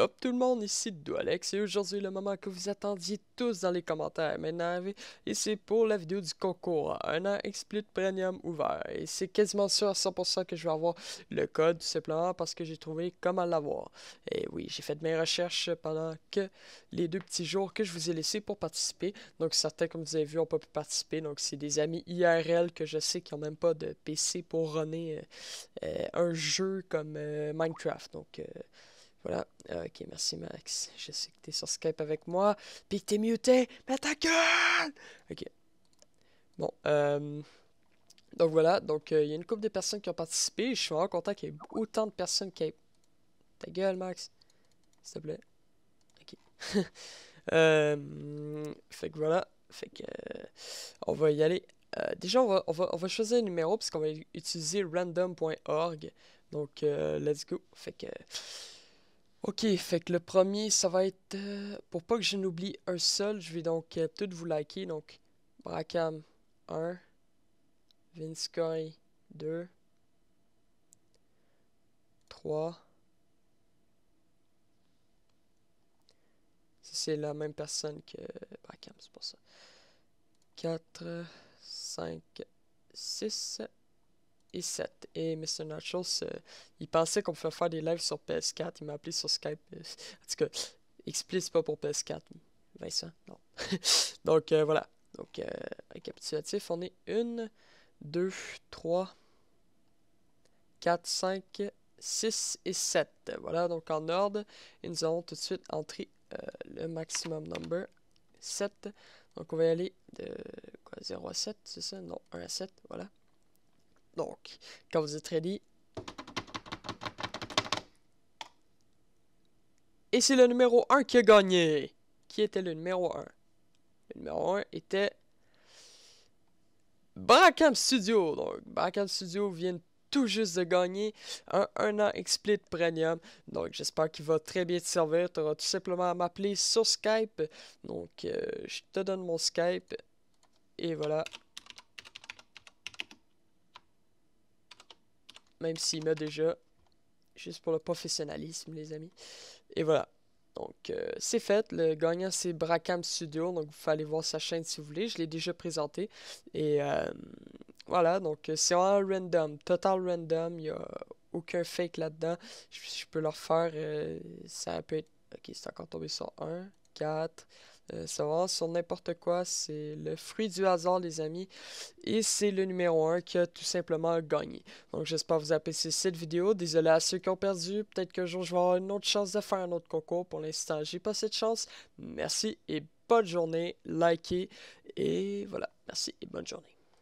hop tout le monde, ici de Alex et aujourd'hui le moment que vous attendiez tous dans les commentaires maintenant et c'est pour la vidéo du concours un an Exploit Premium ouvert et c'est quasiment sûr à 100% que je vais avoir le code tout simplement parce que j'ai trouvé comment l'avoir et oui j'ai fait de mes recherches pendant que les deux petits jours que je vous ai laissé pour participer donc certains comme vous avez vu n'ont pas pu participer donc c'est des amis IRL que je sais qui n'ont même pas de PC pour runner euh, euh, un jeu comme euh, Minecraft donc voilà. Euh, ok, merci Max. Je sais que t'es sur Skype avec moi, puis que t'es muté. Mais ta gueule Ok. Bon, euh... Donc voilà, donc il euh, y a une couple de personnes qui ont participé. Je suis vraiment content qu'il y ait autant de personnes qui Ta gueule, Max. S'il te plaît. Ok. euh... Fait que voilà. Fait que... Euh, on va y aller. déjà, on va, on, va, on va choisir un numéro, parce qu'on va utiliser random.org. Donc, let's go. Fait que... Ok, fait que le premier, ça va être. Euh, pour pas que je n'oublie un seul, je vais donc euh, tout vous liker. Donc, Bracam 1, Vinsky 2, 3. c'est la même personne que Brackham c'est pour ça. 4, 5, 6, et 7. Et Mr. Nachos, euh, il pensait qu'on pouvait faire des lives sur PS4. Il m'a appelé sur Skype. Euh, en tout cas, explique pas pour PS4. Vincent, non. Donc euh, voilà. Donc, récapitulatif, on est 1, 2, 3, 4, 5, 6 et 7. Voilà, donc en ordre. Et nous allons tout de suite entrer le maximum number 7. Donc on va y aller de quoi, 0 à 7, c'est ça? Non, 1 à 7, voilà. Donc, quand vous êtes ready. Et c'est le numéro 1 qui a gagné. Qui était le numéro 1? Le numéro 1 était... Barakam Studio. Donc, Barakam Studio vient tout juste de gagner un 1 an Explit Premium. Donc, j'espère qu'il va très bien te servir. Tu auras tout simplement à m'appeler sur Skype. Donc, euh, je te donne mon Skype. Et voilà. même s'il m'a déjà. Juste pour le professionnalisme, les amis. Et voilà. Donc, euh, c'est fait. Le gagnant, c'est Bracam Studio. Donc, vous pouvez aller voir sa chaîne si vous voulez. Je l'ai déjà présenté. Et euh, voilà. Donc, euh, c'est un random. Total random. Il n'y a aucun fake là-dedans. Je, peux leur faire, ça peut être. Ok, c'est encore tombé sur 1, 4, ça euh, va sur n'importe quoi, c'est le fruit du hasard, les amis. Et c'est le numéro 1 qui a tout simplement gagné. Donc j'espère vous apprécier cette vidéo. Désolé à ceux qui ont perdu. Peut-être qu'un jour je vais avoir une autre chance de faire un autre concours. Pour l'instant, j'ai pas cette chance. Merci et bonne journée. Likez. Et voilà. Merci et bonne journée.